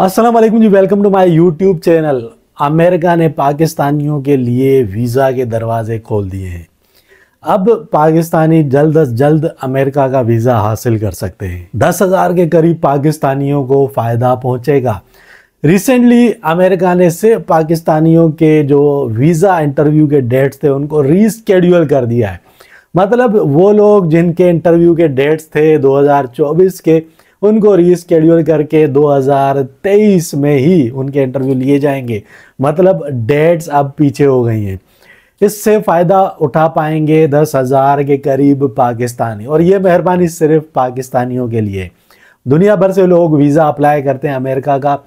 अस्सलाम वालेकुम जी welcome to my YouTube channel America ने पाकिस्तानियों के लिए वीज़ा के दरवाजे खोल दिए हैं अब पाकिस्तानी जल्द अज जल्द अमेरिका का वीज़ा हासिल कर सकते हैं दस हज़ार के करीब पाकिस्तानियों को फ़ायदा पहुंचेगा रिसेंटली अमेरिका ने से पाकिस्तानियों के जो वीज़ा इंटरव्यू के डेट्स थे उनको रीस्केड्यूल कर दिया है मतलब वो लोग जिनके इंटरव्यू के डेट्स थे चौबीस के उनको रीस्केड्यूल करके 2023 में ही उनके इंटरव्यू लिए जाएंगे मतलब डेट्स अब पीछे हो गई हैं इससे फ़ायदा उठा पाएंगे दस हज़ार के करीब पाकिस्तानी और ये मेहरबानी सिर्फ पाकिस्तानियों के लिए दुनिया भर से लोग वीज़ा अप्लाई करते हैं अमेरिका का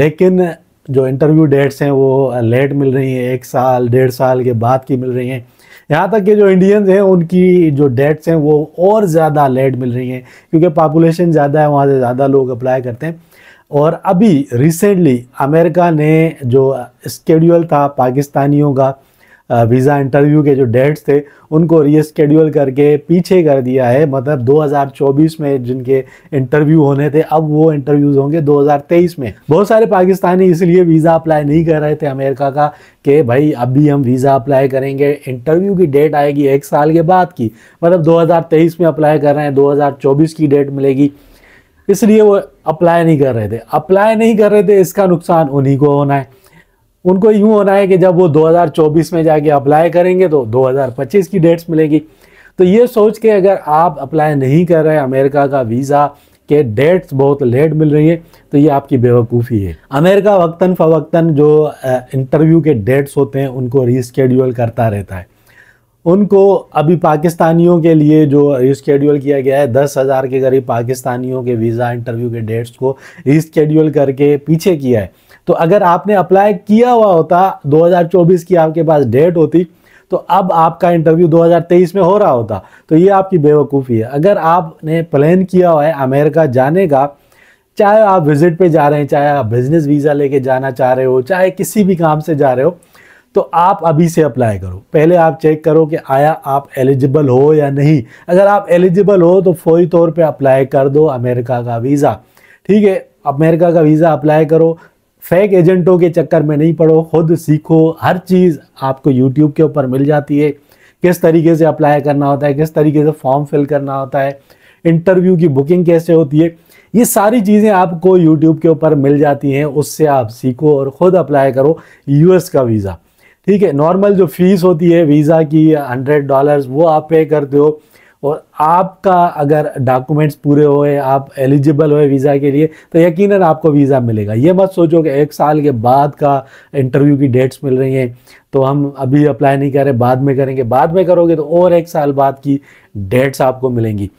लेकिन जो इंटरव्यू डेट्स हैं वो लेट मिल रही हैं एक साल डेढ़ साल के बाद की मिल रही हैं यहाँ तक कि जो इंडियंस हैं उनकी जो डेट्स हैं वो और ज़्यादा लेट मिल रही हैं क्योंकि पॉपुलेशन ज़्यादा है वहाँ से ज़्यादा लोग अप्लाई करते हैं और अभी रिसेंटली अमेरिका ने जो स्केड्यूल था पाकिस्तानियों का वीज़ा इंटरव्यू के जो डेट्स थे उनको रीस्केड्यूल करके पीछे कर दिया है मतलब 2024 में जिनके इंटरव्यू होने थे अब वो इंटरव्यूज़ होंगे 2023 में बहुत सारे पाकिस्तानी इसलिए वीज़ा अप्लाई नहीं कर रहे थे अमेरिका का कि भाई अभी हम वीज़ा अप्लाई करेंगे इंटरव्यू की डेट आएगी एक साल के बाद की मतलब दो में अप्लाई कर रहे हैं दो की डेट मिलेगी इसलिए वो अप्लाई नहीं कर रहे थे अप्लाई नहीं कर रहे थे इसका नुकसान उन्हीं को होना है उनको यूँ होना है कि जब वो 2024 में जाके अप्लाई करेंगे तो 2025 की डेट्स मिलेगी तो ये सोच के अगर आप अप्लाई नहीं कर रहे अमेरिका का वीज़ा के डेट्स बहुत लेट मिल रही है तो ये आपकी बेवकूफ़ी है अमेरिका वक्ता फवक्तन जो इंटरव्यू के डेट्स होते हैं उनको रीस्केड्यूल करता रहता है उनको अभी पाकिस्तानियों के लिए जो रिस्केड्यूल किया गया है दस हज़ार के करीब पाकिस्तानियों के वीज़ा इंटरव्यू के डेट्स को रिस्केड्यूल करके पीछे किया है तो अगर आपने अप्लाई किया हुआ होता 2024 की आपके पास डेट होती तो अब आपका इंटरव्यू 2023 में हो रहा होता तो ये आपकी बेवकूफ़ी है अगर आपने प्लान किया हुआ है अमेरिका जाने का चाहे आप विजिट पे जा रहे हैं चाहे आप बिजनेस वीज़ा लेके जाना चाह रहे हो चाहे किसी भी काम से जा रहे हो तो आप अभी से अप्लाई करो पहले आप चेक करो कि आया आप एलिजिबल हो या नहीं अगर आप एलिजिबल हो तो फौरी तौर पे अप्लाई कर दो अमेरिका का वीज़ा ठीक है अमेरिका का वीज़ा अप्लाई करो फेक एजेंटों के चक्कर में नहीं पड़ो खुद सीखो हर चीज़ आपको यूट्यूब के ऊपर मिल जाती है किस तरीके से अप्लाई करना होता है किस तरीके से फॉर्म फिल करना होता है इंटरव्यू की बुकिंग कैसे होती है ये सारी चीज़ें आपको यूट्यूब के ऊपर मिल जाती हैं उससे आप सीखो और ख़ुद अप्लाई करो यूएस का वीज़ा ठीक है नॉर्मल जो फीस होती है वीज़ा की हंड्रेड डॉलर्स वो आप पे करते हो और आपका अगर डॉक्यूमेंट्स पूरे होए आप एलिजिबल होए वीज़ा के लिए तो यकीनन आपको वीज़ा मिलेगा ये मत सोचो कि एक साल के बाद का इंटरव्यू की डेट्स मिल रही हैं तो हम अभी अप्लाई नहीं करें बाद में करेंगे बाद में करोगे तो और एक साल बाद की डेट्स आपको मिलेंगी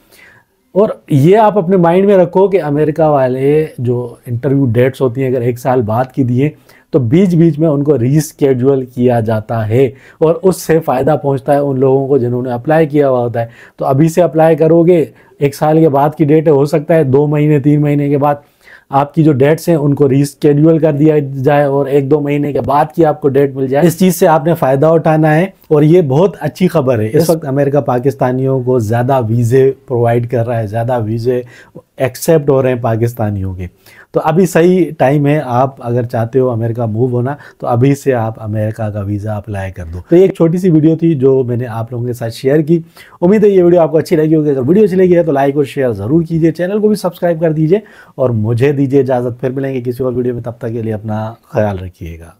और ये आप अपने माइंड में रखो कि अमेरिका वाले जो इंटरव्यू डेट्स होती हैं अगर एक साल बाद की दिए तो बीच बीच में उनको रीस्केड्यूल किया जाता है और उससे फ़ायदा पहुंचता है उन लोगों को जिन्होंने अप्लाई किया हुआ होता है तो अभी से अप्लाई करोगे एक साल के बाद की डेट हो सकता है दो महीने तीन महीने के बाद आपकी जो डेट्स हैं उनको रीस्केड्यूल कर दिया जाए और एक दो महीने के बाद की आपको डेट मिल जाए इस चीज़ से आपने फ़ायदा उठाना है और ये बहुत अच्छी खबर है इस वक्त अमेरिका पाकिस्तानियों को ज़्यादा वीज़े प्रोवाइड कर रहा है ज़्यादा वीज़े एक्सेप्ट हो रहे हैं पाकिस्तानियों के तो अभी सही टाइम है आप अगर चाहते हो अमेरिका मूव होना तो अभी से आप अमेरिका का वीज़ा अप्लाई कर दो तो ये एक छोटी सी वीडियो थी जो मैंने आप लोगों के साथ शेयर की उम्मीद है ये वीडियो आपको अच्छी लगी होगी अगर वीडियो अच्छी लगी है तो लाइक और शेयर ज़रूर कीजिए चैनल को भी सब्सक्राइब कर दीजिए और मुझे दीजिए इजाज़त फिर मिलेंगे किसी और वीडियो में तब तक के लिए अपना ख्याल रखिएगा